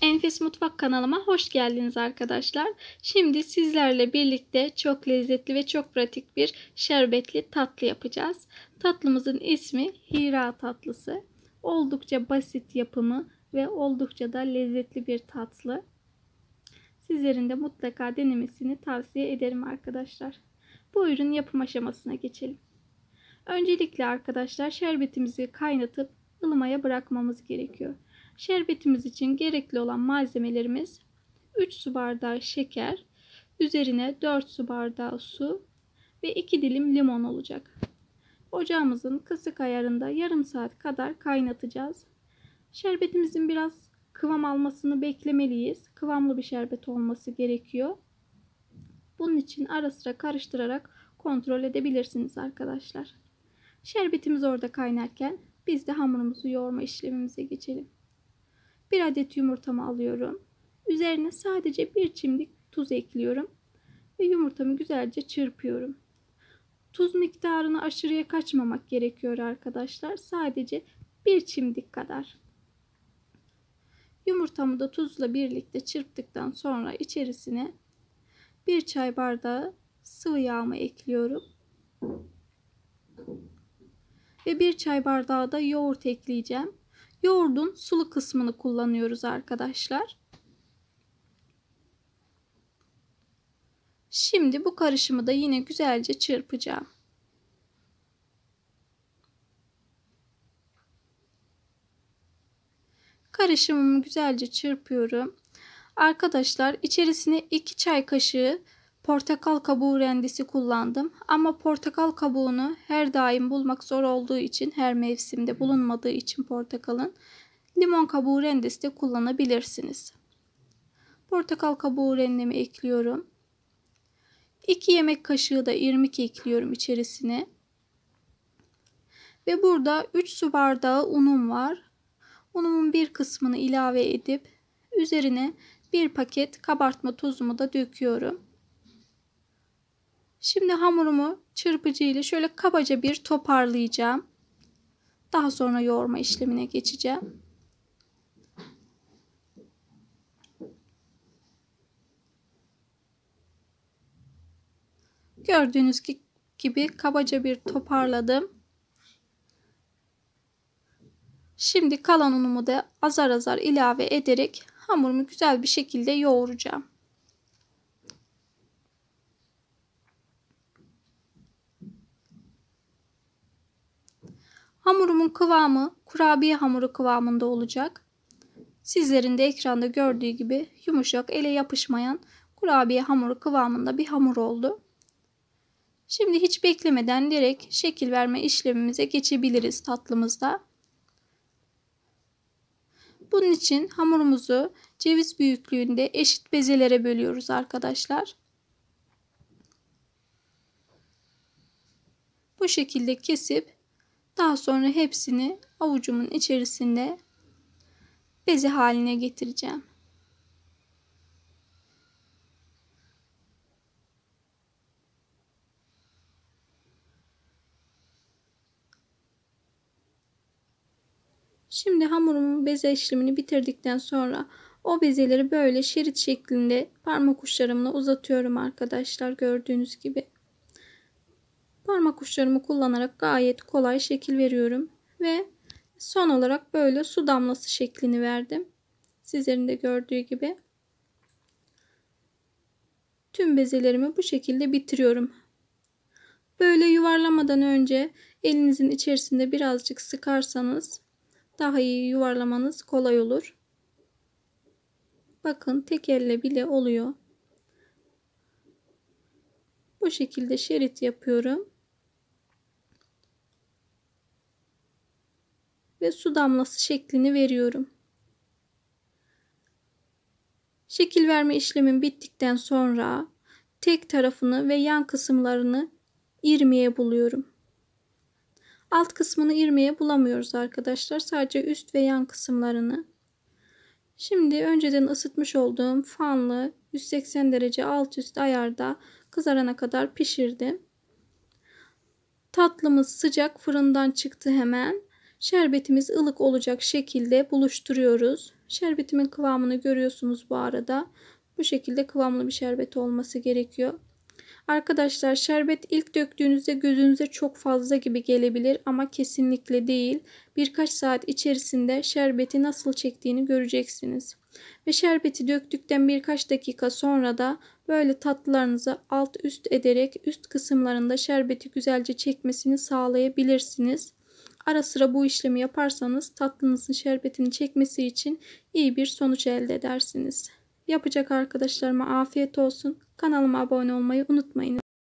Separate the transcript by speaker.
Speaker 1: Enfes Mutfak kanalıma hoş geldiniz arkadaşlar. Şimdi sizlerle birlikte çok lezzetli ve çok pratik bir şerbetli tatlı yapacağız. Tatlımızın ismi Hira tatlısı. Oldukça basit yapımı ve oldukça da lezzetli bir tatlı. Sizlerin de mutlaka denemesini tavsiye ederim arkadaşlar. Bu ürün yapım aşamasına geçelim. Öncelikle arkadaşlar şerbetimizi kaynatıp ılımaya bırakmamız gerekiyor. Şerbetimiz için gerekli olan malzemelerimiz 3 su bardağı şeker, üzerine 4 su bardağı su ve 2 dilim limon olacak. Ocağımızın kısık ayarında yarım saat kadar kaynatacağız. Şerbetimizin biraz kıvam almasını beklemeliyiz. Kıvamlı bir şerbet olması gerekiyor. Bunun için ara sıra karıştırarak kontrol edebilirsiniz arkadaşlar. Şerbetimiz orada kaynarken biz de hamurumuzu yoğurma işlemimize geçelim. Bir adet yumurtamı alıyorum. Üzerine sadece bir çimdik tuz ekliyorum. Ve yumurtamı güzelce çırpıyorum. Tuz miktarını aşırıya kaçmamak gerekiyor arkadaşlar. Sadece bir çimdik kadar. Yumurtamı da tuzla birlikte çırptıktan sonra içerisine bir çay bardağı sıvı yağımı ekliyorum. Ve bir çay bardağı da yoğurt ekleyeceğim. Yoğurdun sulu kısmını kullanıyoruz arkadaşlar. Şimdi bu karışımı da yine güzelce çırpacağım. Karışımımı güzelce çırpıyorum. Arkadaşlar içerisine 2 çay kaşığı portakal kabuğu rendisi kullandım ama portakal kabuğunu her daim bulmak zor olduğu için her mevsimde bulunmadığı için portakalın limon kabuğu rendesi de kullanabilirsiniz. Portakal kabuğu rendemi ekliyorum. 2 yemek kaşığı da irmik ekliyorum içerisine. Ve burada 3 su bardağı unum var. Unumun bir kısmını ilave edip üzerine bir paket kabartma tozumu da döküyorum. Şimdi hamurumu çırpıcı ile şöyle kabaca bir toparlayacağım. Daha sonra yoğurma işlemine geçeceğim. Gördüğünüz gibi kabaca bir toparladım. Şimdi kalan unumu da azar azar ilave ederek hamurumu güzel bir şekilde yoğuracağım. Hamurumun kıvamı kurabiye hamuru kıvamında olacak. Sizlerin de ekranda gördüğü gibi yumuşak ele yapışmayan kurabiye hamuru kıvamında bir hamur oldu. Şimdi hiç beklemeden direkt şekil verme işlemimize geçebiliriz tatlımızda. Bunun için hamurumuzu ceviz büyüklüğünde eşit bezelere bölüyoruz arkadaşlar. Bu şekilde kesip daha sonra hepsini avucumun içerisinde bezi haline getireceğim. Şimdi hamurumun beze işlemini bitirdikten sonra o bezeleri böyle şerit şeklinde parmak uçlarımla uzatıyorum arkadaşlar gördüğünüz gibi. Parmak uçlarımı kullanarak gayet kolay şekil veriyorum. Ve son olarak böyle su damlası şeklini verdim. Sizlerin de gördüğü gibi. Tüm bezelerimi bu şekilde bitiriyorum. Böyle yuvarlamadan önce elinizin içerisinde birazcık sıkarsanız daha iyi yuvarlamanız kolay olur. Bakın tek elle bile oluyor. Bu şekilde şerit yapıyorum. ve su damlası şeklini veriyorum. Şekil verme işlemin bittikten sonra tek tarafını ve yan kısımlarını irmiye buluyorum. Alt kısmını irmiye bulamıyoruz arkadaşlar. Sadece üst ve yan kısımlarını. Şimdi önceden ısıtmış olduğum fanlı 180 derece alt üst ayarda kızarana kadar pişirdim. Tatlımız sıcak fırından çıktı hemen. Şerbetimiz ılık olacak şekilde buluşturuyoruz. Şerbetimin kıvamını görüyorsunuz bu arada. Bu şekilde kıvamlı bir şerbet olması gerekiyor. Arkadaşlar şerbet ilk döktüğünüzde gözünüze çok fazla gibi gelebilir ama kesinlikle değil. Birkaç saat içerisinde şerbeti nasıl çektiğini göreceksiniz. Ve şerbeti döktükten birkaç dakika sonra da böyle tatlılarınızı alt üst ederek üst kısımlarında şerbeti güzelce çekmesini sağlayabilirsiniz. Ara sıra bu işlemi yaparsanız tatlınızın şerbetini çekmesi için iyi bir sonuç elde edersiniz. Yapacak arkadaşlarıma afiyet olsun. Kanalıma abone olmayı unutmayın.